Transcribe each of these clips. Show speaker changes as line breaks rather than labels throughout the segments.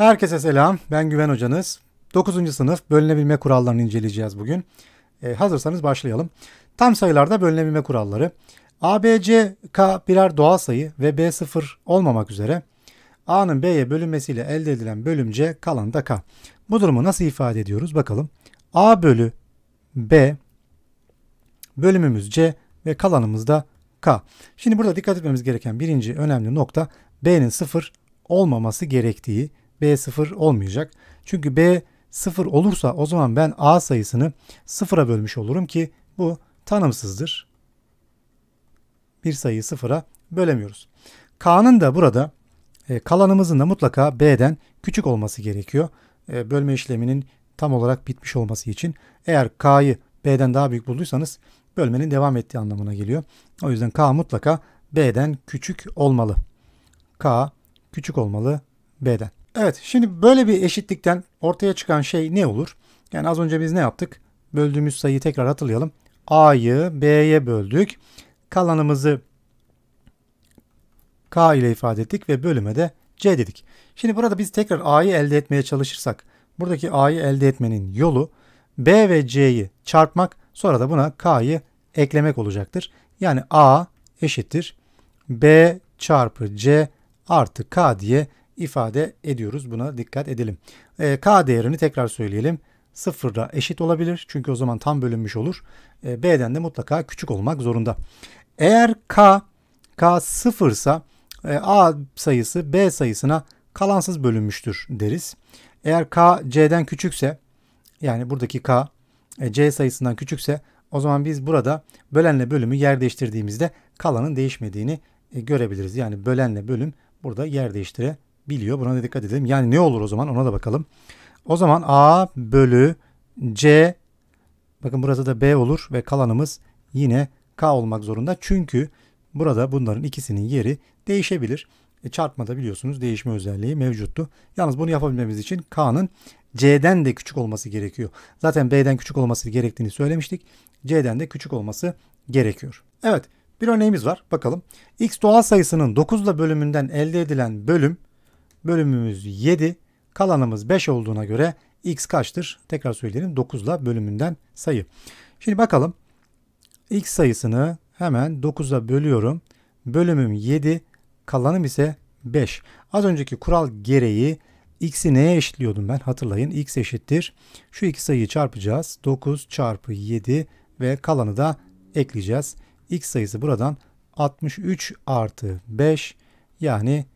Herkese selam. Ben Güven Hocanız. 9. sınıf bölünebilme kurallarını inceleyeceğiz bugün. Ee, hazırsanız başlayalım. Tam sayılarda bölünebilme kuralları. A, B, C, K birer doğal sayı ve B0 olmamak üzere A'nın B'ye bölünmesiyle elde edilen bölümce kalan da K. Bu durumu nasıl ifade ediyoruz bakalım. A bölü B bölümümüz C ve kalanımız da K. Şimdi burada dikkat etmemiz gereken birinci önemli nokta B'nin 0 olmaması gerektiği B0 olmayacak. Çünkü B 0 olursa o zaman ben A sayısını sıfıra bölmüş olurum ki bu tanımsızdır. Bir sayıyı sıfıra bölemiyoruz. K'nın da burada e, kalanımızın da mutlaka B'den küçük olması gerekiyor. E, bölme işleminin tam olarak bitmiş olması için. Eğer K'yı B'den daha büyük bulduysanız bölmenin devam ettiği anlamına geliyor. O yüzden K mutlaka B'den küçük olmalı. K küçük olmalı B'den. Evet şimdi böyle bir eşitlikten ortaya çıkan şey ne olur? Yani az önce biz ne yaptık? Böldüğümüz sayıyı tekrar hatırlayalım. A'yı B'ye böldük. Kalanımızı K ile ifade ettik ve bölüme de C dedik. Şimdi burada biz tekrar A'yı elde etmeye çalışırsak buradaki A'yı elde etmenin yolu B ve C'yi çarpmak sonra da buna K'yı eklemek olacaktır. Yani A eşittir B çarpı C artı K diye ifade ediyoruz. Buna dikkat edelim. E, K değerini tekrar söyleyelim. Sıfırda eşit olabilir. Çünkü o zaman tam bölünmüş olur. E, B'den de mutlaka küçük olmak zorunda. Eğer K, K sıfırsa e, A sayısı B sayısına kalansız bölünmüştür deriz. Eğer K C'den küçükse yani buradaki K e, C sayısından küçükse o zaman biz burada bölenle bölümü yer değiştirdiğimizde kalanın değişmediğini e, görebiliriz. Yani bölenle bölüm burada yer değiştirebilir biliyor. Buna da dikkat edelim. Yani ne olur o zaman ona da bakalım. O zaman A bölü C bakın burada da B olur ve kalanımız yine K olmak zorunda. Çünkü burada bunların ikisinin yeri değişebilir. E, çarpmada biliyorsunuz değişme özelliği mevcuttu. Yalnız bunu yapabilmemiz için K'nın C'den de küçük olması gerekiyor. Zaten B'den küçük olması gerektiğini söylemiştik. C'den de küçük olması gerekiyor. Evet bir örneğimiz var bakalım. X doğal sayısının 9 bölümünden elde edilen bölüm Bölümümüz 7. Kalanımız 5 olduğuna göre x kaçtır? Tekrar söyleyelim 9 bölümünden sayı. Şimdi bakalım. x sayısını hemen 9'a bölüyorum. Bölümüm 7. Kalanım ise 5. Az önceki kural gereği x'i neye eşitliyordum ben? Hatırlayın x eşittir. Şu iki sayıyı çarpacağız. 9 çarpı 7 ve kalanı da ekleyeceğiz. x sayısı buradan 63 artı 5 yani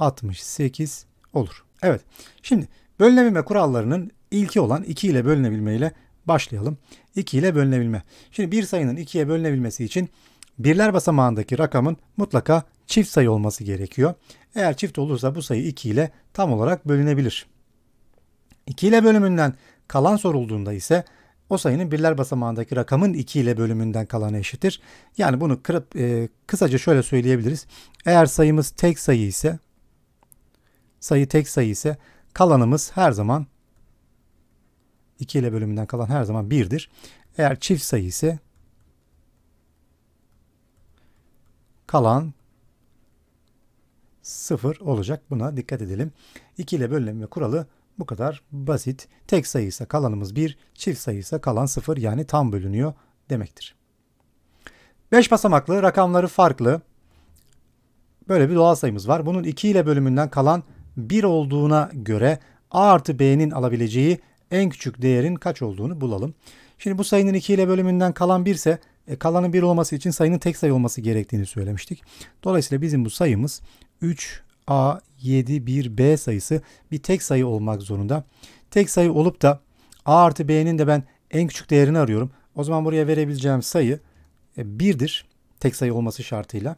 68 olur. Evet şimdi bölünebilme kurallarının ilki olan 2 ile bölünebilme ile başlayalım. 2 ile bölünebilme. Şimdi bir sayının 2'ye bölünebilmesi için birler basamağındaki rakamın mutlaka çift sayı olması gerekiyor. Eğer çift olursa bu sayı 2 ile tam olarak bölünebilir. 2 ile bölümünden kalan sorulduğunda ise o sayının birler basamağındaki rakamın 2 ile bölümünden kalanı eşittir. Yani bunu kırıp e, kısaca şöyle söyleyebiliriz. Eğer sayımız tek sayı ise sayı tek sayı ise kalanımız her zaman 2 ile bölümünden kalan her zaman 1'dir. Eğer çift sayı ise kalan 0 olacak. Buna dikkat edelim. 2 ile bölünme kuralı bu kadar basit. Tek sayı ise kalanımız 1, çift sayı ise kalan 0 yani tam bölünüyor demektir. 5 basamaklı, rakamları farklı. Böyle bir doğal sayımız var. Bunun 2 ile bölümünden kalan 1 olduğuna göre A artı B'nin alabileceği en küçük değerin kaç olduğunu bulalım. Şimdi bu sayının 2 ile bölümünden kalan 1 ise e, kalanın 1 olması için sayının tek sayı olması gerektiğini söylemiştik. Dolayısıyla bizim bu sayımız 3A 71 B sayısı bir tek sayı olmak zorunda. Tek sayı olup da A artı B'nin de ben en küçük değerini arıyorum. O zaman buraya verebileceğim sayı 1'dir. E, tek sayı olması şartıyla.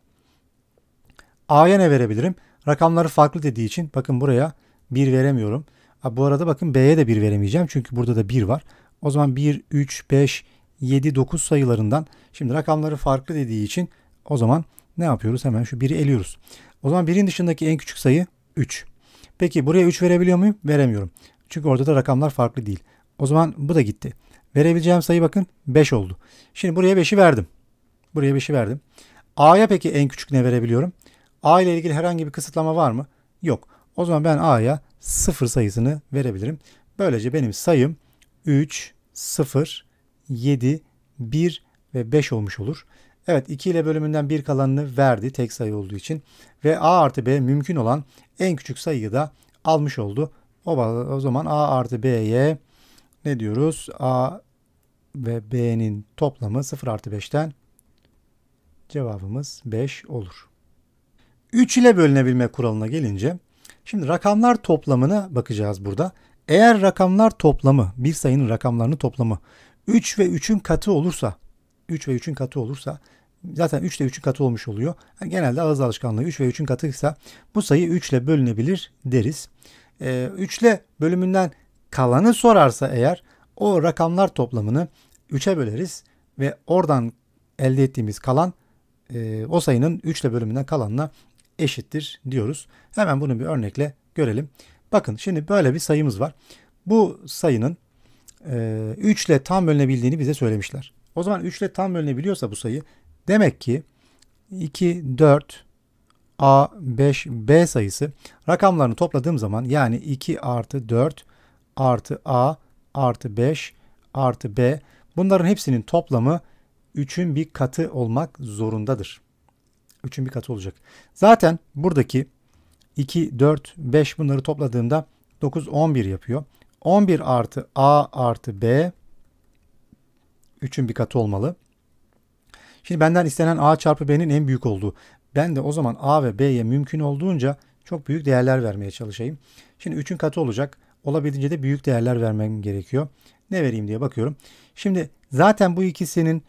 A'ya ne verebilirim? Rakamları farklı dediği için bakın buraya 1 veremiyorum. bu arada bakın B'ye de 1 veremeyeceğim. Çünkü burada da 1 var. O zaman 1, 3, 5, 7, 9 sayılarından şimdi rakamları farklı dediği için o zaman ne yapıyoruz? Hemen şu 1'i eliyoruz. O zaman 1'in dışındaki en küçük sayı 3. Peki buraya 3 verebiliyor muyum? Veremiyorum. Çünkü orada da rakamlar farklı değil. O zaman bu da gitti. Verebileceğim sayı bakın 5 oldu. Şimdi buraya 5'i verdim. Buraya 5'i verdim. A'ya peki en küçük ne verebiliyorum? A ile ilgili herhangi bir kısıtlama var mı? Yok. O zaman ben A'ya 0 sayısını verebilirim. Böylece benim sayım 3, 0, 7, 1 ve 5 olmuş olur. Evet 2 ile bölümünden 1 kalanını verdi tek sayı olduğu için. Ve A artı B mümkün olan en küçük sayıyı da almış oldu. O, zaman A artı B'ye ne diyoruz? A ve B'nin toplamı 0 artı 5'ten cevabımız 5 olur. 3 ile bölünebilme kuralına gelince şimdi rakamlar toplamına bakacağız burada. Eğer rakamlar toplamı bir sayının rakamlarını toplamı 3 ve 3'ün katı olursa 3 ve 3'ün katı olursa zaten 3 ile 3'ün katı olmuş oluyor. Yani genelde ağız alışkanlığı 3 ve 3'ün katıysa bu sayı 3 ile bölünebilir deriz. Ee, 3 ile bölümünden kalanı sorarsa eğer o rakamlar toplamını 3'e böleriz ve oradan elde ettiğimiz kalan e, o sayının 3 ile bölümünden kalanla eşittir diyoruz. Hemen bunu bir örnekle görelim. Bakın şimdi böyle bir sayımız var. Bu sayının e, 3 ile tam bölünebildiğini bize söylemişler. O zaman 3 ile tam bölünebiliyorsa bu sayı demek ki 2, 4, A, 5, B sayısı rakamlarını topladığım zaman yani 2 artı 4 artı A artı 5 artı B bunların hepsinin toplamı 3'ün bir katı olmak zorundadır. 3'ün bir katı olacak. Zaten buradaki 2, 4, 5 bunları topladığımda 9, 11 yapıyor. 11 artı A artı B 3'ün bir katı olmalı. Şimdi benden istenen A çarpı B'nin en büyük olduğu. Ben de o zaman A ve B'ye mümkün olduğunca çok büyük değerler vermeye çalışayım. Şimdi 3'ün katı olacak. Olabildiğince de büyük değerler vermem gerekiyor. Ne vereyim diye bakıyorum. Şimdi zaten bu ikisinin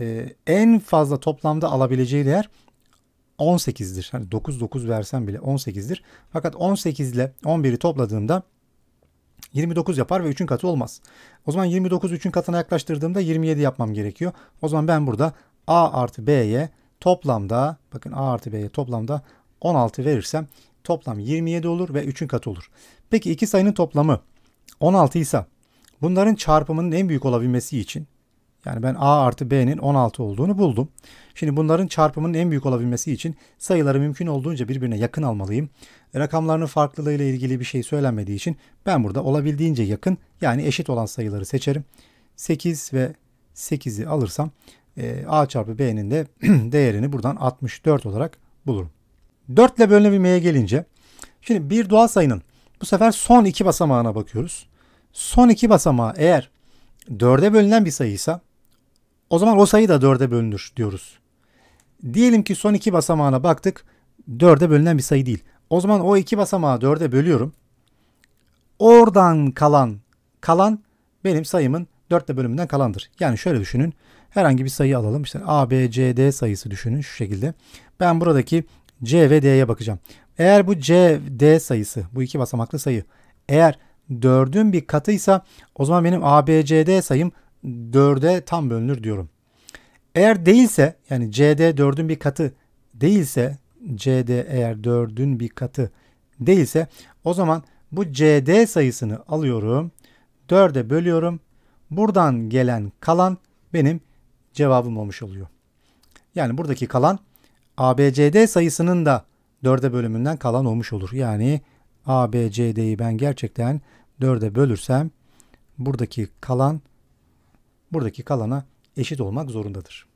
e, en fazla toplamda alabileceği değer 18'dir. Hani 9 9 versen bile 18'dir. Fakat 18 ile 11'i topladığımda 29 yapar ve 3'ün katı olmaz. O zaman 29 3'ün katına yaklaştırdığımda 27 yapmam gerekiyor. O zaman ben burada A artı B'ye toplamda bakın A artı B'ye toplamda 16 verirsem toplam 27 olur ve 3'ün katı olur. Peki iki sayının toplamı 16 ise bunların çarpımının en büyük olabilmesi için yani ben A artı B'nin 16 olduğunu buldum. Şimdi bunların çarpımının en büyük olabilmesi için sayıları mümkün olduğunca birbirine yakın almalıyım. Rakamlarının farklılığıyla ilgili bir şey söylenmediği için ben burada olabildiğince yakın yani eşit olan sayıları seçerim. 8 ve 8'i alırsam e, A çarpı B'nin de değerini buradan 64 olarak bulurum. 4 ile bölünebilmeye gelince şimdi bir doğal sayının bu sefer son iki basamağına bakıyoruz. Son iki basamağı eğer 4'e bölünen bir sayıysa o zaman o sayı da dörde bölünür diyoruz. Diyelim ki son iki basamağına baktık. Dörde bölünen bir sayı değil. O zaman o iki basamağı dörde bölüyorum. Oradan kalan kalan benim sayımın dörtte bölümünden kalandır. Yani şöyle düşünün. Herhangi bir sayı alalım. İşte A, B, C, D sayısı düşünün şu şekilde. Ben buradaki C ve D'ye bakacağım. Eğer bu C, D sayısı, bu iki basamaklı sayı eğer 4'ün bir katıysa o zaman benim ABCD sayım 4'e tam bölünür diyorum. Eğer değilse yani CD 4'ün bir katı değilse CD eğer 4'ün bir katı değilse o zaman bu CD sayısını alıyorum. 4'e bölüyorum. Buradan gelen kalan benim cevabım olmuş oluyor. Yani buradaki kalan ABCD sayısının da 4'e bölümünden kalan olmuş olur. Yani ABCD'yi ben gerçekten 4'e bölürsem buradaki kalan buradaki kalana eşit olmak zorundadır.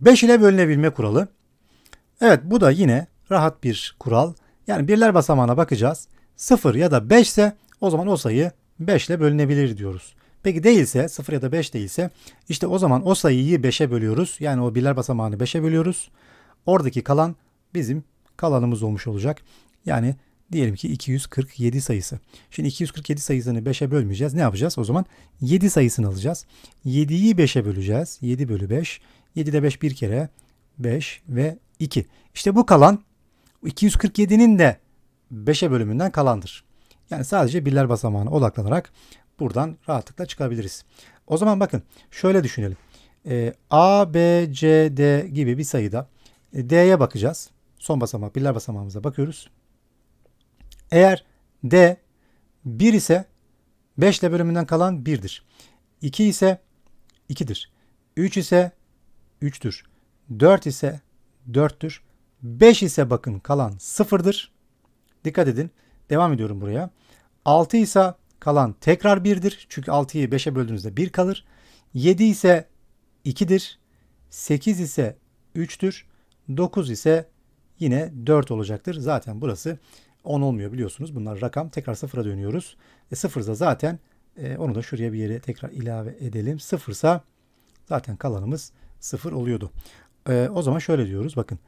5 ile bölünebilme kuralı. Evet bu da yine rahat bir kural. Yani birler basamağına bakacağız. 0 ya da 5 ise o zaman o sayı 5 ile bölünebilir diyoruz. Peki değilse 0 ya da 5 değilse işte o zaman o sayıyı 5'e bölüyoruz. Yani o birler basamağını 5'e bölüyoruz. Oradaki kalan bizim kalanımız olmuş olacak. Yani Diyelim ki 247 sayısı. Şimdi 247 sayısını 5'e bölmeyeceğiz. Ne yapacağız? O zaman 7 sayısını alacağız. 7'yi 5'e böleceğiz. 7 bölü 5. 7 de 5 bir kere. 5 ve 2. İşte bu kalan 247'nin de 5'e bölümünden kalandır. Yani sadece birler basamağına odaklanarak buradan rahatlıkla çıkabiliriz. O zaman bakın şöyle düşünelim. E, A, B, C, D gibi bir sayıda e, D'ye bakacağız. Son basamak birler basamağımıza bakıyoruz. Eğer D 1 ise 5 ile bölümünden kalan 1'dir. 2 ise 2'dir. 3 ise 3'tür. 4 ise 4'tür. 5 ise bakın kalan 0'dır. Dikkat edin. Devam ediyorum buraya. 6 ise kalan tekrar 1'dir. Çünkü 6'yı 5'e böldüğünüzde 1 kalır. 7 ise 2'dir. 8 ise 3'tür. 9 ise yine 4 olacaktır. Zaten burası 10 olmuyor biliyorsunuz. Bunlar rakam. Tekrar sıfıra dönüyoruz. E, sıfırsa zaten e, onu da şuraya bir yere tekrar ilave edelim. Sıfırsa zaten kalanımız sıfır oluyordu. E, o zaman şöyle diyoruz bakın.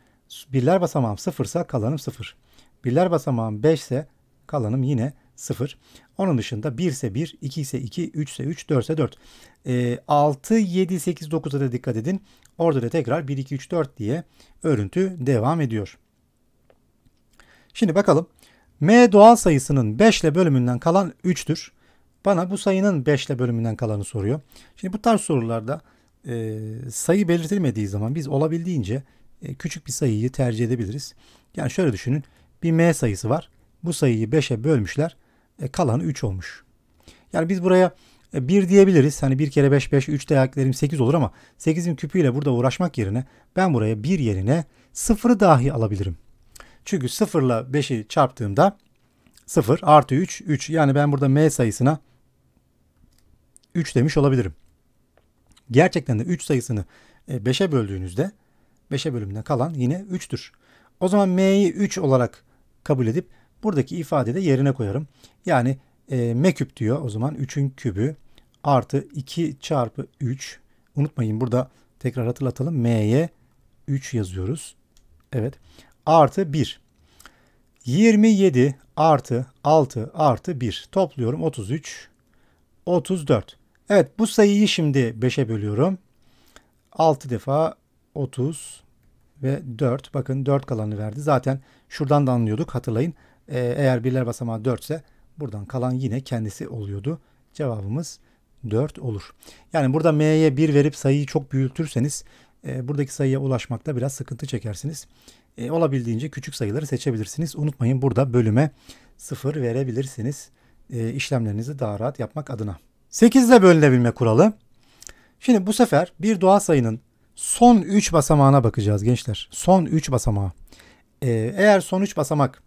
Birler basamağım sıfırsa kalanım sıfır. Birler basamağım 5 ise kalanım yine sıfır Onun dışında 1 ise 1, 2 ise 2, 3 ise 3, 4 ise 4. E, 6, 7, 8, 9'a da dikkat edin. Orada da tekrar 1, 2, 3, 4 diye örüntü devam ediyor. Şimdi bakalım M doğal sayısının 5 ile bölümünden kalan 3'tür. Bana bu sayının 5 ile bölümünden kalanı soruyor. Şimdi bu tarz sorularda e, sayı belirtilmediği zaman biz olabildiğince e, küçük bir sayıyı tercih edebiliriz. Yani şöyle düşünün bir M sayısı var. Bu sayıyı 5'e bölmüşler. E, kalanı 3 olmuş. Yani biz buraya 1 e, diyebiliriz. Hani 1 kere 5 5 3 de yaklarım 8 olur ama 8'in küpüyle burada uğraşmak yerine ben buraya 1 yerine 0'ı dahi alabilirim. Çünkü 0 ile 5'i çarptığımda 0 artı 3 3 yani ben burada m sayısına 3 demiş olabilirim. Gerçekten de 3 sayısını 5'e böldüğünüzde 5'e bölümüne kalan yine 3'tür. O zaman m'yi 3 olarak kabul edip buradaki ifadeyi de yerine koyarım. Yani e, m küp diyor o zaman 3'ün kübü artı 2 çarpı 3 unutmayın burada tekrar hatırlatalım m'ye 3 yazıyoruz. Evet artı 1. 27 artı 6 artı 1 topluyorum 33 34. Evet bu sayıyı şimdi 5'e bölüyorum. 6 defa 30 ve 4. Bakın 4 kalanı verdi. Zaten şuradan da anlıyorduk hatırlayın. Ee, eğer birler basamağı 4 ise buradan kalan yine kendisi oluyordu. Cevabımız 4 olur. Yani burada m'ye 1 verip sayıyı çok büyütürseniz e, buradaki sayıya ulaşmakta biraz sıkıntı çekersiniz e, olabildiğince küçük sayıları seçebilirsiniz. Unutmayın burada bölüme 0 verebilirsiniz e, işlemlerinizi daha rahat yapmak adına. 8 ile bölünebilme kuralı. Şimdi bu sefer bir doğal sayının son 3 basamağına bakacağız gençler. Son 3 basamağı. Ee, eğer son 3 basamak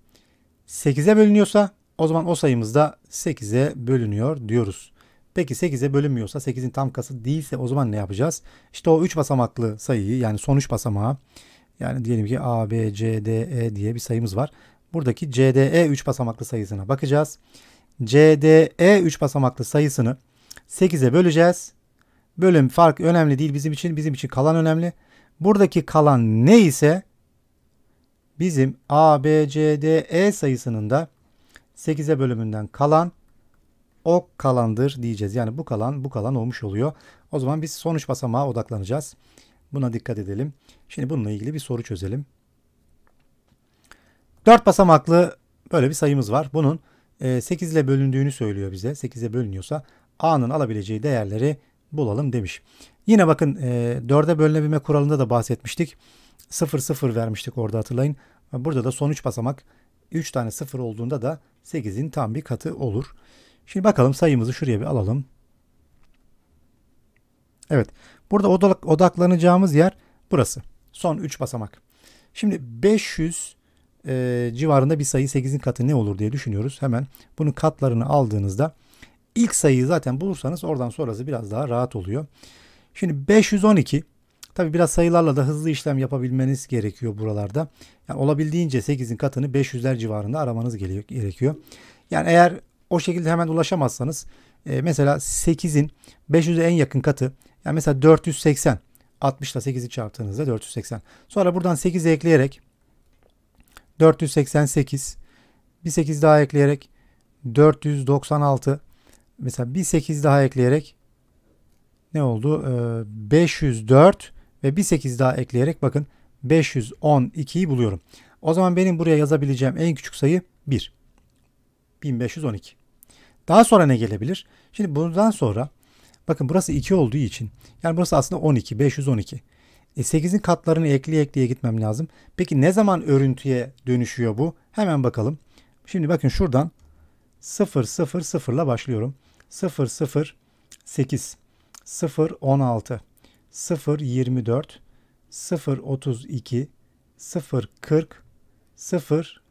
8'e bölünüyorsa o zaman o sayımız da 8'e bölünüyor diyoruz. Peki 8'e bölünmüyorsa 8'in tam kası değilse o zaman ne yapacağız? İşte o 3 basamaklı sayıyı yani son 3 basamağı yani diyelim ki A, B, C, D, E diye bir sayımız var. Buradaki CDE 3 basamaklı sayısına bakacağız. CDE 3 basamaklı sayısını 8'e böleceğiz. Bölüm fark önemli değil bizim için. Bizim için kalan önemli. Buradaki kalan ne ise bizim A, B, C, D, E sayısının da 8'e bölümünden kalan o kalandır diyeceğiz. Yani bu kalan bu kalan olmuş oluyor. O zaman biz sonuç basamağa odaklanacağız. Buna dikkat edelim. Şimdi bununla ilgili bir soru çözelim. Dört basamaklı böyle bir sayımız var. Bunun 8 e, ile bölündüğünü söylüyor bize. 8'e bölünüyorsa A'nın alabileceği değerleri bulalım demiş. Yine bakın 4'e bölünebilme kuralında da bahsetmiştik. 0 0 vermiştik orada hatırlayın. Burada da son 3 basamak 3 tane 0 olduğunda da 8'in tam bir katı olur. Şimdi bakalım sayımızı şuraya bir alalım. Evet. Burada odaklanacağımız yer burası. Son 3 basamak. Şimdi 500 e, civarında bir sayı 8'in katı ne olur diye düşünüyoruz. Hemen bunun katlarını aldığınızda ilk sayıyı zaten bulursanız oradan sonrası biraz daha rahat oluyor. Şimdi 512 tabi biraz sayılarla da hızlı işlem yapabilmeniz gerekiyor buralarda. Yani olabildiğince 8'in katını 500'ler civarında aramanız gerekiyor. Yani eğer o şekilde hemen ulaşamazsanız e, mesela 8'in 500'e en yakın katı yani mesela 480 60 ile 8'i çarptığınızda 480. Sonra buradan 8 ekleyerek 488 bir 8 daha ekleyerek 496 mesela bir 8 daha ekleyerek ne oldu? Ee, 504 ve bir 8 daha ekleyerek bakın 512'yi buluyorum. O zaman benim buraya yazabileceğim en küçük sayı 1. 1512. Daha sonra ne gelebilir? Şimdi bundan sonra Bakın burası 2 olduğu için. Yani burası aslında 12. 512. E 8'in katlarını ekleye ekleye gitmem lazım. Peki ne zaman örüntüye dönüşüyor bu? Hemen bakalım. Şimdi bakın şuradan 0 0 0 ile başlıyorum. 0 0 8 0 16 0 24 0 32 0 40 0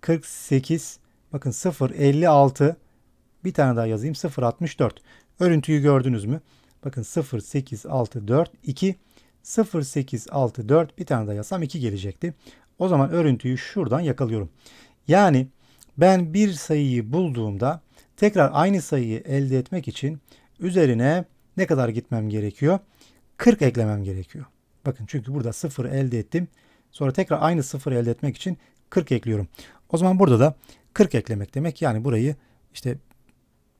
48 bakın 0 56 bir tane daha yazayım 0, 64. Örüntüyü gördünüz mü? Bakın 0, 8, 6, 4, 2, 0, 8, 6, 4 bir tane daha yazsam 2 gelecekti. O zaman örüntüyü şuradan yakalıyorum. Yani ben bir sayıyı bulduğumda tekrar aynı sayıyı elde etmek için üzerine ne kadar gitmem gerekiyor? 40 eklemem gerekiyor. Bakın çünkü burada 0 elde ettim. Sonra tekrar aynı 0 elde etmek için 40 ekliyorum. O zaman burada da 40 eklemek demek yani burayı işte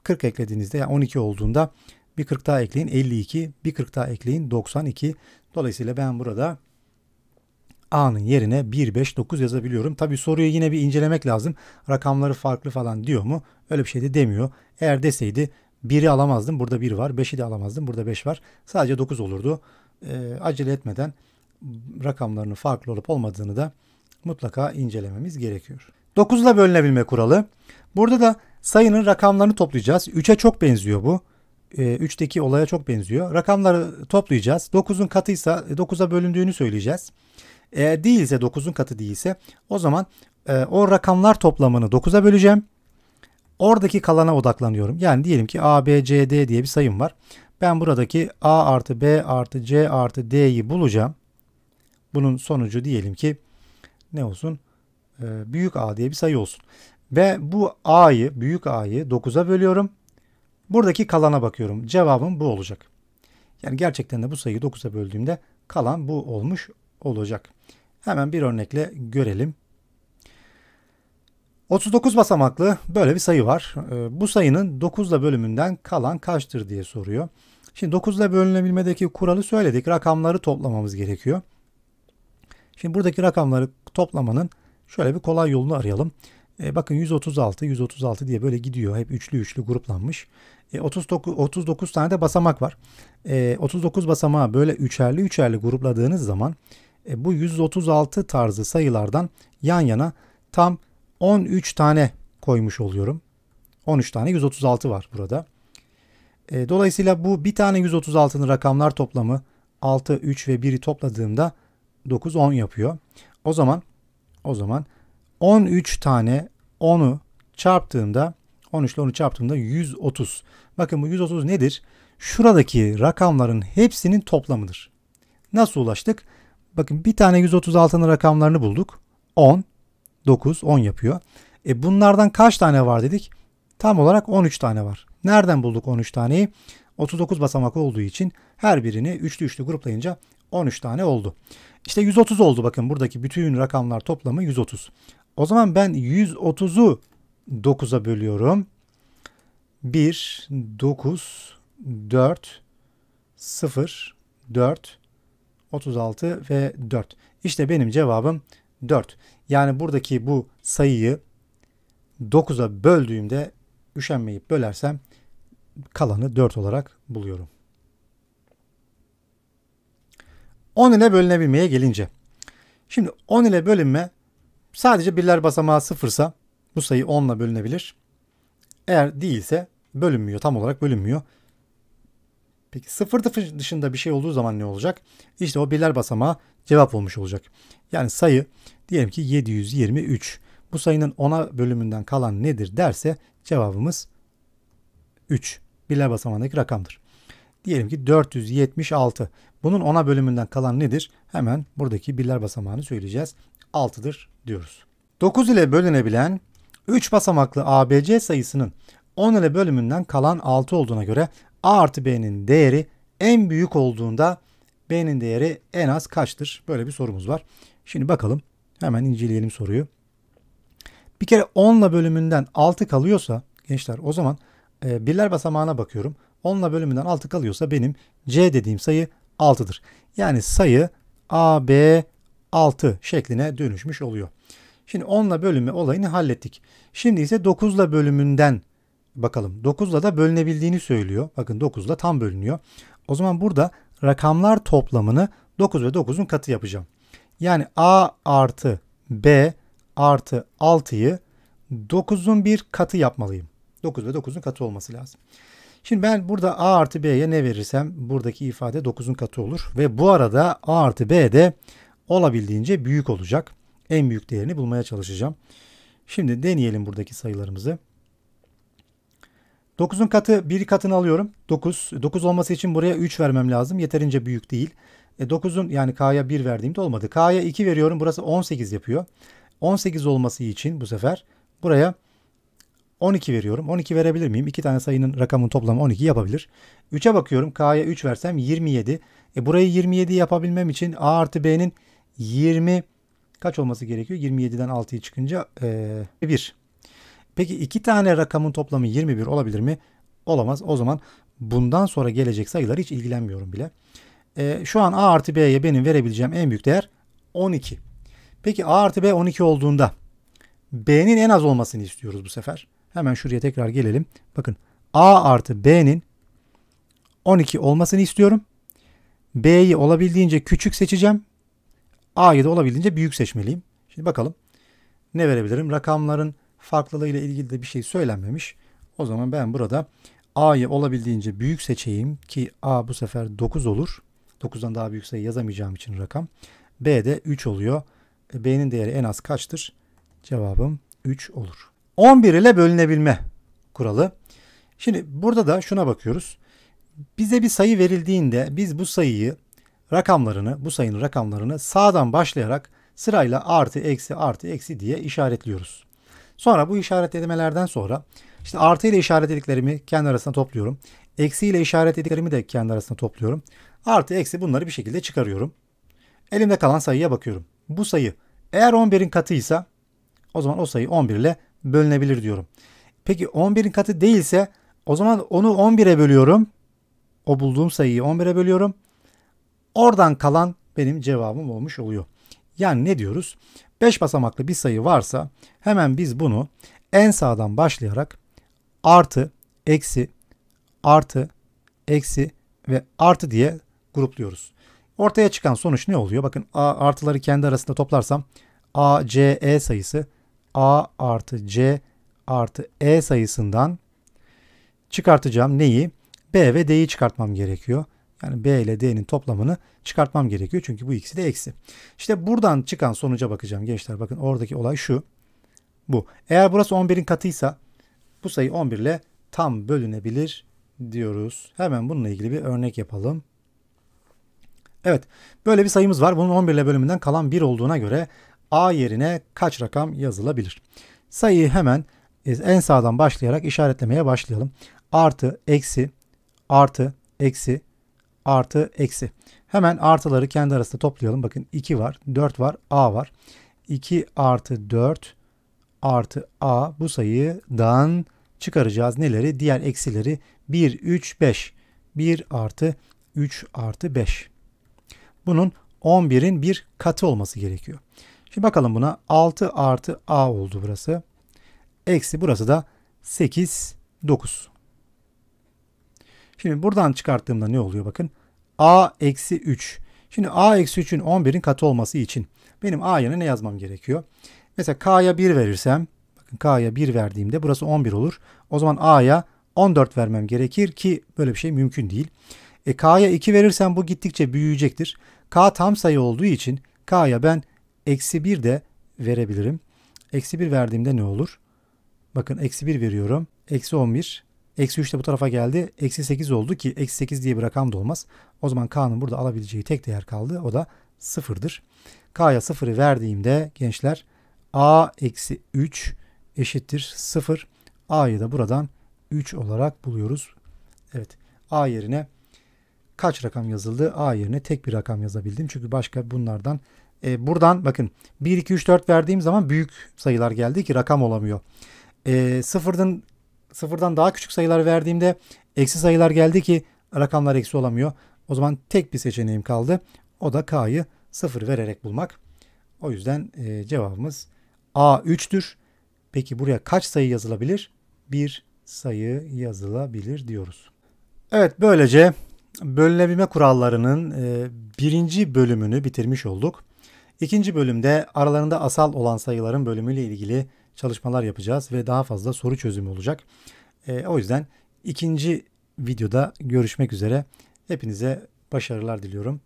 40 eklediğinizde yani 12 olduğunda bir 40 daha ekleyin 52, bir 40 daha ekleyin 92. Dolayısıyla ben burada A'nın yerine 159 yazabiliyorum. Tabi soruyu yine bir incelemek lazım. Rakamları farklı falan diyor mu? Öyle bir şey de demiyor. Eğer deseydi 1'i alamazdım. Burada 1 var. 5'i de alamazdım. Burada 5 var. Sadece 9 olurdu. E, acele etmeden rakamlarının farklı olup olmadığını da mutlaka incelememiz gerekiyor. 9 bölünebilme kuralı. Burada da Sayının rakamlarını toplayacağız. 3'e çok benziyor bu. 3'teki ee, olaya çok benziyor. Rakamları toplayacağız. 9'un katıysa 9'a e, bölündüğünü söyleyeceğiz. Eğer değilse 9'un katı değilse o zaman e, o rakamlar toplamını 9'a böleceğim. Oradaki kalana odaklanıyorum. Yani diyelim ki A, B, C, D diye bir sayım var. Ben buradaki A artı B artı C artı D'yi bulacağım. Bunun sonucu diyelim ki ne olsun? E, büyük A diye bir sayı olsun. Ve bu A'yı, büyük A'yı 9'a bölüyorum. Buradaki kalana bakıyorum. Cevabım bu olacak. Yani gerçekten de bu sayıyı 9'a böldüğümde kalan bu olmuş olacak. Hemen bir örnekle görelim. 39 basamaklı böyle bir sayı var. Ee, bu sayının 9 bölümünden kalan kaçtır diye soruyor. Şimdi 9 ile bölünebilmedeki kuralı söyledik. Rakamları toplamamız gerekiyor. Şimdi buradaki rakamları toplamanın şöyle bir kolay yolunu arayalım. E, bakın 136, 136 diye böyle gidiyor. Hep üçlü üçlü gruplanmış. E, 39, 39 tane de basamak var. E, 39 basamağı böyle üçerli üçerli grupladığınız zaman e, bu 136 tarzı sayılardan yan yana tam 13 tane koymuş oluyorum. 13 tane 136 var burada. E, dolayısıyla bu bir tane 136'nın rakamlar toplamı 6, 3 ve 1'i topladığımda 9, 10 yapıyor. O zaman o zaman 13 tane 10'u çarptığımda 13 ile 10'u çarptığımda 130. Bakın bu 130 nedir? Şuradaki rakamların hepsinin toplamıdır. Nasıl ulaştık? Bakın bir tane 136'nın rakamlarını bulduk. 10, 9, 10 yapıyor. E bunlardan kaç tane var dedik? Tam olarak 13 tane var. Nereden bulduk 13 taneyi? 39 basamak olduğu için her birini üçlü üçlü gruplayınca 13 tane oldu. İşte 130 oldu bakın buradaki bütün rakamlar toplamı 130. O zaman ben 130'u 9'a bölüyorum. 1, 9, 4, 0, 4, 36 ve 4. İşte benim cevabım 4. Yani buradaki bu sayıyı 9'a böldüğümde üşenmeyip bölersem kalanı 4 olarak buluyorum. 10 ile bölünebilmeye gelince. Şimdi 10 ile bölünme Sadece birler basamağı sıfırsa bu sayı 10 ile bölünebilir. Eğer değilse bölünmüyor. Tam olarak bölünmüyor. Peki sıfır dışında bir şey olduğu zaman ne olacak? İşte o birler basamağı cevap olmuş olacak. Yani sayı diyelim ki 723. Bu sayının 10'a bölümünden kalan nedir derse cevabımız 3. Birler basamağındaki rakamdır. Diyelim ki 476. Bunun 10'a bölümünden kalan nedir? Hemen buradaki birler basamağını söyleyeceğiz. 6'dır diyoruz. 9 ile bölünebilen 3 basamaklı ABC sayısının 10 ile bölümünden kalan 6 olduğuna göre A artı B'nin değeri en büyük olduğunda B'nin değeri en az kaçtır? Böyle bir sorumuz var. Şimdi bakalım hemen inceleyelim soruyu. Bir kere 10 ile bölümünden 6 kalıyorsa gençler o zaman e, birler basamağına bakıyorum. 10 ile bölümünden 6 kalıyorsa benim C dediğim sayı 6'dır. Yani sayı A, B, 6 şekline dönüşmüş oluyor. Şimdi 10'la bölümü olayını hallettik. Şimdi ise 9'la bölümünden bakalım. 9'la da bölünebildiğini söylüyor. Bakın 9'la tam bölünüyor. O zaman burada rakamlar toplamını 9 ve 9'un katı yapacağım. Yani A artı B artı 6'yı 9'un bir katı yapmalıyım. 9 ve 9'un katı olması lazım. Şimdi ben burada A artı B'ye ne verirsem buradaki ifade 9'un katı olur. Ve bu arada A artı B de olabildiğince büyük olacak. En büyük değerini bulmaya çalışacağım. Şimdi deneyelim buradaki sayılarımızı. 9'un katı 1 katını alıyorum. 9. 9 olması için buraya 3 vermem lazım. Yeterince büyük değil. E 9'un yani K'ya 1 verdiğimde olmadı. K'ya 2 veriyorum. Burası 18 yapıyor. 18 olması için bu sefer buraya 12 veriyorum. 12 verebilir miyim? İki tane sayının rakamın toplamı 12 yapabilir. 3'e bakıyorum. K'ya 3 versem 27. E burayı 27 yapabilmem için A artı B'nin 20 kaç olması gerekiyor? 27'den 6'yı çıkınca e, 1. Peki iki tane rakamın toplamı 21 olabilir mi? Olamaz. O zaman bundan sonra gelecek sayıları hiç ilgilenmiyorum bile. E, şu an a artı b'ye benim verebileceğim en büyük değer 12. Peki a artı b 12 olduğunda b'nin en az olmasını istiyoruz bu sefer. Hemen şuraya tekrar gelelim. Bakın a artı b'nin 12 olmasını istiyorum. b'yi olabildiğince küçük seçeceğim. A'yı da olabildiğince büyük seçmeliyim. Şimdi bakalım ne verebilirim? Rakamların farklılığıyla ilgili de bir şey söylenmemiş. O zaman ben burada A'yı olabildiğince büyük seçeyim ki A bu sefer 9 olur. 9'dan daha büyük sayı yazamayacağım için rakam. B de 3 oluyor. E, B'nin değeri en az kaçtır? Cevabım 3 olur. 11 ile bölünebilme kuralı. Şimdi burada da şuna bakıyoruz. Bize bir sayı verildiğinde biz bu sayıyı rakamlarını, bu sayının rakamlarını sağdan başlayarak sırayla artı, eksi, artı, eksi diye işaretliyoruz. Sonra bu işaretlemelerden sonra işte artı ile işaretlediklerimi kendi arasına topluyorum. Eksi ile işaretlediklerimi de kendi arasına topluyorum. Artı, eksi bunları bir şekilde çıkarıyorum. Elimde kalan sayıya bakıyorum. Bu sayı eğer 11'in katıysa o zaman o sayı 11 ile bölünebilir diyorum. Peki 11'in katı değilse o zaman onu 11'e bölüyorum. O bulduğum sayıyı 11'e bölüyorum. Oradan kalan benim cevabım olmuş oluyor. Yani ne diyoruz? 5 basamaklı bir sayı varsa hemen biz bunu en sağdan başlayarak artı, eksi, artı, eksi ve artı diye grupluyoruz. Ortaya çıkan sonuç ne oluyor? Bakın A artıları kendi arasında toplarsam A, C, E sayısı A artı C artı E sayısından çıkartacağım neyi? B ve D'yi çıkartmam gerekiyor. Yani B ile D'nin toplamını çıkartmam gerekiyor. Çünkü bu ikisi de eksi. İşte buradan çıkan sonuca bakacağım gençler. Bakın oradaki olay şu. Bu. Eğer burası 11'in katıysa bu sayı 11 ile tam bölünebilir diyoruz. Hemen bununla ilgili bir örnek yapalım. Evet. Böyle bir sayımız var. Bunun 11 ile bölümünden kalan 1 olduğuna göre A yerine kaç rakam yazılabilir? Sayıyı hemen e, en sağdan başlayarak işaretlemeye başlayalım. Artı, eksi, artı, eksi, artı eksi. Hemen artıları kendi arasında toplayalım. Bakın 2 var, 4 var, a var. 2 artı 4 artı a bu sayıdan çıkaracağız neleri? Diğer eksileri 1, 3, 5. 1 artı 3 artı 5. Bunun 11'in bir katı olması gerekiyor. Şimdi bakalım buna 6 artı a oldu burası. Eksi burası da 8, 9. Şimdi buradan çıkarttığımda ne oluyor bakın. A eksi 3. Şimdi A eksi 3'ün 11'in katı olması için benim A ne yazmam gerekiyor? Mesela K'ya 1 verirsem bakın K'ya 1 verdiğimde burası 11 olur. O zaman A'ya 14 vermem gerekir ki böyle bir şey mümkün değil. E, K'ya 2 verirsem bu gittikçe büyüyecektir. K tam sayı olduğu için K'ya ben eksi 1 de verebilirim. Eksi 1 verdiğimde ne olur? Bakın eksi 1 veriyorum. Eksi 11 Eksi 3 de bu tarafa geldi. Eksi 8 oldu ki eksi 8 diye bir rakam da olmaz. O zaman K'nın burada alabileceği tek değer kaldı. O da 0'dır. K'ya sıfırı verdiğimde gençler A eksi 3 eşittir sıfır, A'yı da buradan 3 olarak buluyoruz. Evet A yerine kaç rakam yazıldı? A yerine tek bir rakam yazabildim. Çünkü başka bunlardan e, buradan bakın 1, 2, 3, 4 verdiğim zaman büyük sayılar geldi ki rakam olamıyor. E, sıfırdan sıfırdan daha küçük sayılar verdiğimde eksi sayılar geldi ki rakamlar eksi olamıyor. O zaman tek bir seçeneğim kaldı. O da K'yı sıfır vererek bulmak. O yüzden e, cevabımız A 3'tür. Peki buraya kaç sayı yazılabilir? Bir sayı yazılabilir diyoruz. Evet böylece bölünebilme kurallarının e, birinci bölümünü bitirmiş olduk. İkinci bölümde aralarında asal olan sayıların bölümüyle ilgili çalışmalar yapacağız ve daha fazla soru çözümü olacak. E, o yüzden ikinci videoda görüşmek üzere. Hepinize başarılar diliyorum.